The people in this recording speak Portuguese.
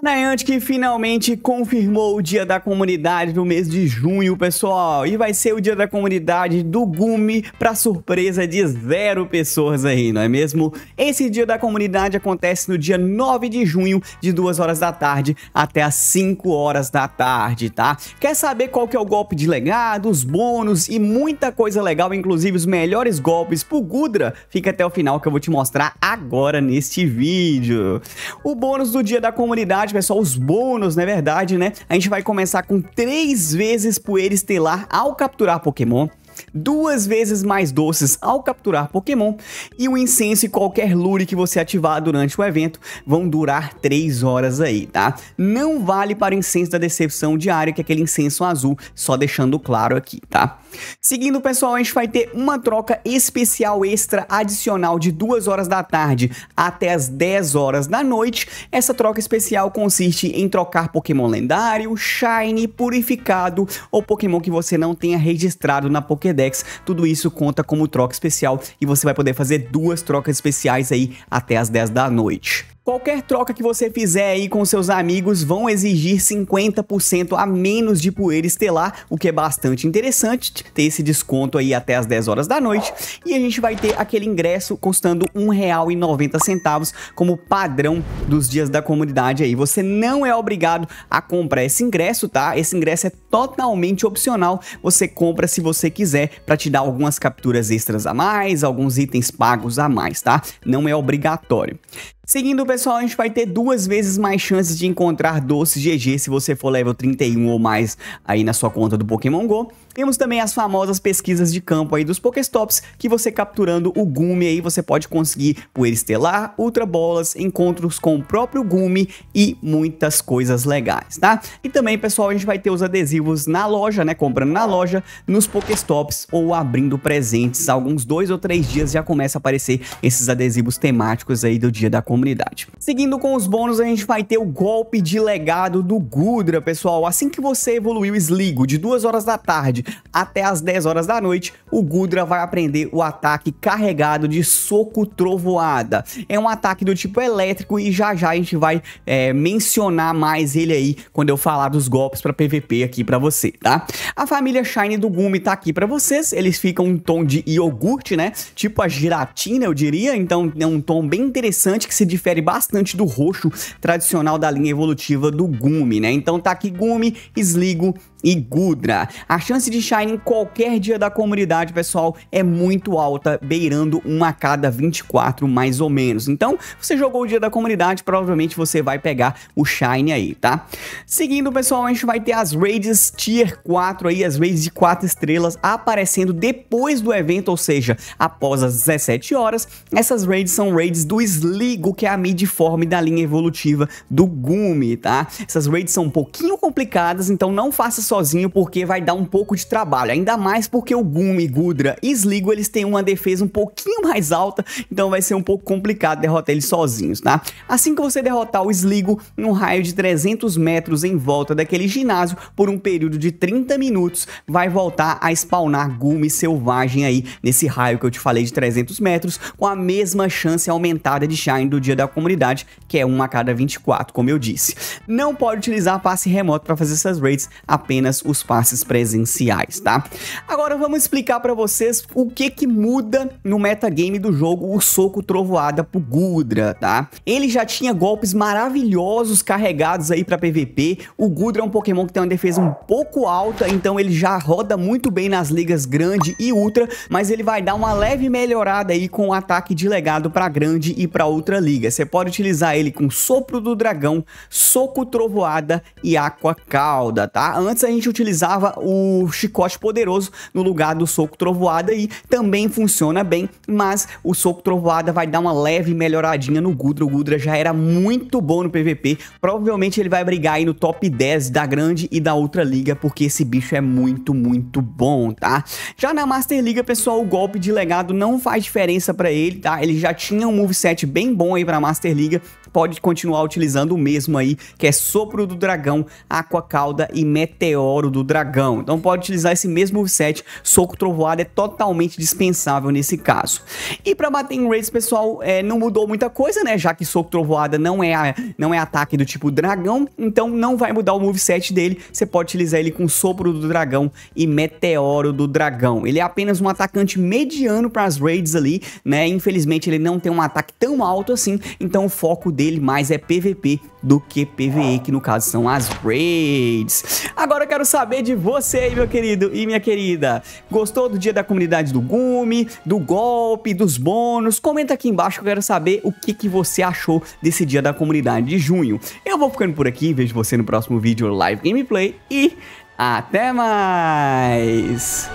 A Niantic finalmente confirmou o dia da comunidade no mês de junho, pessoal. E vai ser o dia da comunidade do Gumi para surpresa de zero pessoas aí, não é mesmo? Esse dia da comunidade acontece no dia 9 de junho, de 2 horas da tarde até as 5 horas da tarde, tá? Quer saber qual que é o golpe de legado, os bônus e muita coisa legal, inclusive os melhores golpes pro Gudra? Fica até o final que eu vou te mostrar agora neste vídeo. O bônus do dia da comunidade verdade, pessoal, os bônus, na é verdade, né? A gente vai começar com três vezes poeira estelar ao capturar Pokémon duas vezes mais doces ao capturar Pokémon, e o incenso e qualquer lure que você ativar durante o evento vão durar 3 horas aí, tá? Não vale para o incenso da decepção diária, que é aquele incenso azul, só deixando claro aqui, tá? Seguindo, pessoal, a gente vai ter uma troca especial extra adicional de 2 horas da tarde até as 10 horas da noite. Essa troca especial consiste em trocar Pokémon lendário, Shiny, purificado ou Pokémon que você não tenha registrado na Pokédex FedEx, tudo isso conta como troca especial e você vai poder fazer duas trocas especiais aí até as 10 da noite. Qualquer troca que você fizer aí com seus amigos vão exigir 50% a menos de poeira estelar, o que é bastante interessante, ter esse desconto aí até as 10 horas da noite. E a gente vai ter aquele ingresso custando R$1,90 como padrão dos dias da comunidade aí. Você não é obrigado a comprar esse ingresso, tá? Esse ingresso é totalmente opcional, você compra se você quiser para te dar algumas capturas extras a mais, alguns itens pagos a mais, tá? Não é obrigatório. Seguindo, pessoal, a gente vai ter duas vezes mais chances de encontrar doces GG se você for level 31 ou mais aí na sua conta do Pokémon GO. Temos também as famosas pesquisas de campo aí dos Pokéstops, que você capturando o Gumi aí, você pode conseguir Poeira Estelar, Ultra Bolas, encontros com o próprio Gumi e muitas coisas legais, tá? E também, pessoal, a gente vai ter os adesivos na loja, né, comprando na loja, nos Pokéstops ou abrindo presentes. Alguns dois ou três dias já começa a aparecer esses adesivos temáticos aí do dia da comunidade comunidade. Seguindo com os bônus, a gente vai ter o golpe de legado do Gudra, pessoal. Assim que você evoluir o Sligo de 2 horas da tarde até as 10 horas da noite, o Gudra vai aprender o ataque carregado de soco trovoada. É um ataque do tipo elétrico e já já a gente vai é, mencionar mais ele aí quando eu falar dos golpes para PVP aqui para você, tá? A família Shine do Gumi tá aqui para vocês, eles ficam em tom de iogurte, né? Tipo a giratina, eu diria, então é um tom bem interessante que se difere bastante do roxo tradicional da linha evolutiva do Gumi, né? Então tá aqui Gumi, Sligo e Gudra. A chance de Shine em qualquer dia da comunidade, pessoal, é muito alta, beirando uma a cada 24, mais ou menos. Então, você jogou o dia da comunidade, provavelmente você vai pegar o Shine aí, tá? Seguindo, pessoal, a gente vai ter as raids Tier 4 aí, as raids de 4 estrelas aparecendo depois do evento, ou seja, após as 17 horas. Essas raids são raids do Sligo, que é a midiforme da linha evolutiva do Gumi, tá? Essas raids são um pouquinho complicadas, então não faça sozinho porque vai dar um pouco de trabalho, ainda mais porque o Gumi, Gudra e Sligo, eles têm uma defesa um pouquinho mais alta, então vai ser um pouco complicado derrotar eles sozinhos, tá? Assim que você derrotar o Sligo num raio de 300 metros em volta daquele ginásio por um período de 30 minutos, vai voltar a spawnar Gumi selvagem aí nesse raio que eu te falei de 300 metros, com a mesma chance aumentada de Shine do do Dia da Comunidade, que é uma a cada 24, como eu disse. Não pode utilizar passe remoto para fazer essas raids, apenas os passes presenciais, tá? Agora vamos explicar para vocês o que que muda no metagame do jogo o soco trovoada pro Gudra, tá? Ele já tinha golpes maravilhosos carregados aí para PVP. O Gudra é um Pokémon que tem uma defesa um pouco alta, então ele já roda muito bem nas ligas grande e ultra, mas ele vai dar uma leve melhorada aí com o ataque de legado para grande e para ultra liga, você pode utilizar ele com Sopro do Dragão, Soco Trovoada e Aqua calda, tá? Antes a gente utilizava o Chicote Poderoso no lugar do Soco Trovoada e também funciona bem, mas o Soco Trovoada vai dar uma leve melhoradinha no Gudra. O Gudra já era muito bom no PVP, provavelmente ele vai brigar aí no top 10 da grande e da outra liga, porque esse bicho é muito, muito bom, tá? Já na Master Liga, pessoal, o golpe de legado não faz diferença pra ele, tá? Ele já tinha um moveset bem bom ir para a Master Liga pode continuar utilizando o mesmo aí, que é Sopro do Dragão, Aqua calda e Meteoro do Dragão. Então pode utilizar esse mesmo set, Soco Trovoada é totalmente dispensável nesse caso. E para bater em raids, pessoal, é, não mudou muita coisa, né? Já que Soco Trovoada não é, a, não é ataque do tipo dragão, então não vai mudar o moveset dele, você pode utilizar ele com Sopro do Dragão e Meteoro do Dragão. Ele é apenas um atacante mediano para as raids ali, né? Infelizmente ele não tem um ataque tão alto assim, então o foco dele dele mais é PVP do que PVE, que no caso são as raids. Agora eu quero saber de você aí, meu querido e minha querida. Gostou do dia da comunidade do Gumi, do golpe, dos bônus? Comenta aqui embaixo que eu quero saber o que, que você achou desse dia da comunidade de junho. Eu vou ficando por aqui, vejo você no próximo vídeo live gameplay e até mais!